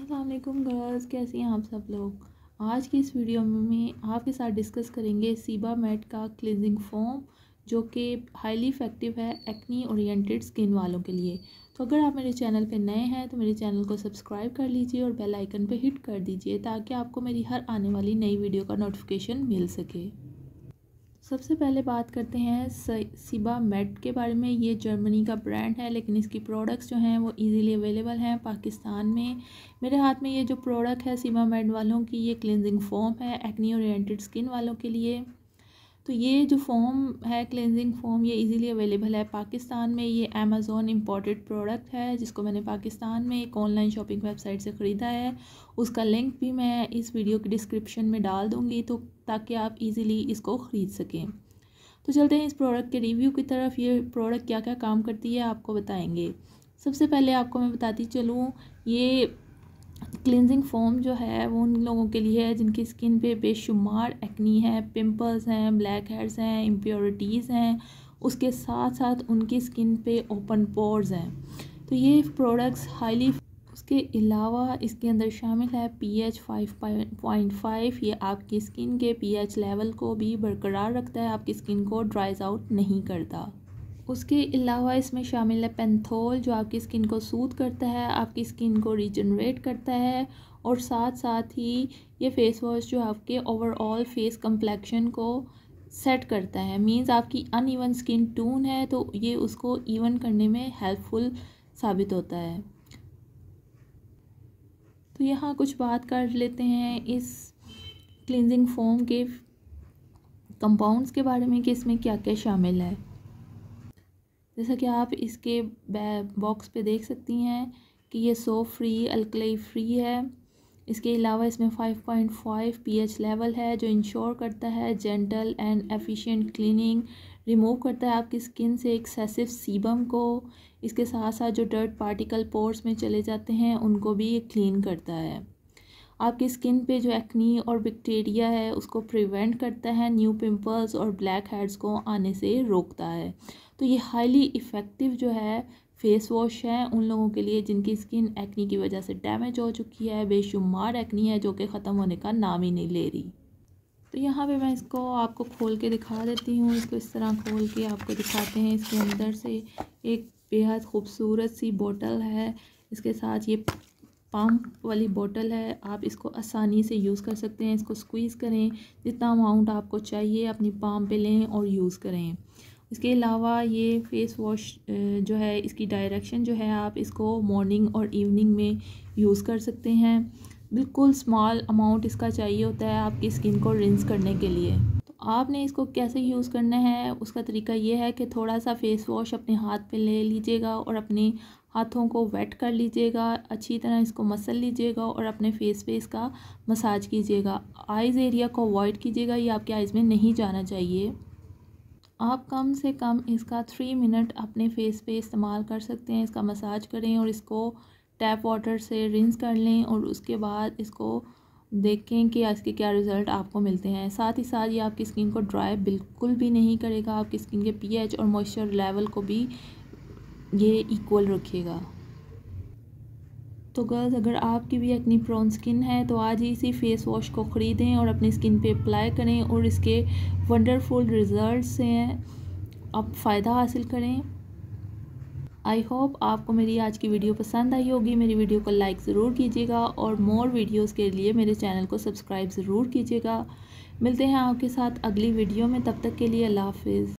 अल्लाम गर्ल्स कैसे हैं आप सब लोग आज की इस वीडियो में आपके साथ डिस्कस करेंगे सीबा मेट का क्लिनजिंग फोम जो कि हाईली इफ़ेक्टिव है एक्नी ओरिएंटेड स्किन वालों के लिए तो अगर आप मेरे चैनल पर नए हैं तो मेरे चैनल को सब्सक्राइब कर लीजिए और बेल आइकन पर हिट कर दीजिए ताकि आपको मेरी हर आने वाली नई वीडियो का नोटिफिकेशन मिल सके सबसे पहले बात करते हैं सिबा मेट के बारे में ये जर्मनी का ब्रांड है लेकिन इसकी प्रोडक्ट्स जो हैं वो इजीली अवेलेबल हैं पाकिस्तान में मेरे हाथ में ये जो प्रोडक्ट है सिबा मेट वालों की ये क्लिनजिंग फॉर्म है एक्नी ओरिएंटेड स्किन वालों के लिए तो ये जो फॉर्म है क्लेंजिंग फॉर्म ये इजीली अवेलेबल है पाकिस्तान में ये अमेज़ोन इम्पोर्टेड प्रोडक्ट है जिसको मैंने पाकिस्तान में एक ऑनलाइन शॉपिंग वेबसाइट से ख़रीदा है उसका लिंक भी मैं इस वीडियो के डिस्क्रिप्शन में डाल दूँगी तो ताकि आप इजीली इसको ख़रीद सकें तो चलते हैं इस प्रोडक्ट के रिव्यू की तरफ ये प्रोडक्ट क्या क्या काम करती है आपको बताएंगे सबसे पहले आपको मैं बताती चलूँ ये क्लिनजिंग फॉर्म जो है वो उन लोगों के लिए है जिनकी स्किन पे बेशुमार एक्नी है पिंपल्स हैं ब्लैक हेड्स हैं इम्प्योरिटीज़ हैं उसके साथ साथ उनकी स्किन पे ओपन पोर्स हैं तो ये प्रोडक्ट्स हाईली उसके अलावा इसके अंदर शामिल है P H five point five ये आपकी स्किन के पी एच लेवल को भी बरकरार रखता है आपकी स्किन को ड्राइज आउट नहीं करता उसके अलावा इसमें शामिल है पेंथोल जो आपकी स्किन को सूद करता है आपकी स्किन को रिजनरेट करता है और साथ साथ ही ये फेस वॉश जो आपके ओवरऑल फेस कम्प्लेक्शन को सेट करता है मींस आपकी अनइवन स्किन टून है तो ये उसको इवन करने में हेल्पफुल साबित होता है तो यहाँ कुछ बात कर लेते हैं इस क्लिनजिंग फोम के कंपाउंड्स के बारे में कि इसमें क्या क्या शामिल है जैसा कि आप इसके बॉक्स पे देख सकती हैं कि ये सो फ्री अल्कलई फ्री है इसके अलावा इसमें 5.5 पीएच लेवल है जो इंश्योर करता है gentle and efficient cleaning remove करता है आपकी स्किन से एक्सेसिव सीबम को इसके साथ साथ जो डर्ट पार्टिकल पोर्स में चले जाते हैं उनको भी ये क्लीन करता है आपकी स्किन पे जो एक्नी और बैक्टीरिया है उसको प्रिवेंट करता है न्यू पिंपल्स और ब्लैक हेड्स को आने से रोकता है तो ये हाईली इफ़ेक्टिव जो है फेस वॉश है उन लोगों के लिए जिनकी स्किन एक्नी की वजह से डैमेज हो चुकी है बेशुमार एक्नी है जो कि ख़त्म होने का नाम ही नहीं ले रही तो यहाँ पे मैं इसको आपको खोल के दिखा देती हूँ इसको इस तरह खोल के आपको दिखाते हैं इसके अंदर से एक बेहद खूबसूरत सी बोतल है इसके साथ ये पंप वाली बोतल है आप इसको आसानी से यूज़ कर सकते हैं इसको स्क्वीज़ करें जितना अमाउंट आपको चाहिए अपनी पाम पे लें और यूज़ करें इसके हम्म। अलावा ये फेस वॉश जो है इसकी डायरेक्शन जो है आप इसको मॉर्निंग और इवनिंग में यूज़ कर सकते हैं बिल्कुल स्मॉल अमाउंट इसका चाहिए होता है आपकी स्किन को रिंस करने के लिए तो आपने इसको कैसे यूज़ करना है उसका तरीका ये है कि थोड़ा सा फेस वॉश अपने हाथ पे ले लीजिएगा और अपने हाथों को वेट कर लीजिएगा अच्छी तरह इसको मसल लीजिएगा और अपने फेस पे इसका मसाज कीजिएगा आइज़ एरिया को अवॉइड कीजिएगा ये आपके आइज़ में नहीं जाना चाहिए आप कम से कम इसका थ्री मिनट अपने फेस पे इस्तेमाल कर सकते हैं इसका मसाज करें और इसको टैप वाटर से रिंस कर लें और उसके बाद इसको देखें कि इसके क्या रिज़ल्ट आपको मिलते हैं साथ ही साथ ये आपकी स्किन को ड्राई बिल्कुल भी नहीं करेगा आपकी स्किन के पीएच और मॉइस्चर लेवल को भी ये इक्वल रखेगा तो गर्ल्स अगर आपकी भी एक्नी प्रॉन स्किन है तो आज ही इसी फेस वॉश को ख़रीदें और अपनी स्किन पे अप्लाई करें और इसके वंडरफुल रिज़ल्ट से आप फ़ायदा हासिल करें आई होप आपको मेरी आज की वीडियो पसंद आई होगी मेरी वीडियो को लाइक ज़रूर कीजिएगा और मोर वीडियोस के लिए मेरे चैनल को सब्सक्राइब ज़रूर कीजिएगा मिलते हैं आपके साथ अगली वीडियो में तब तक के लिए अल्लाह हाफिज़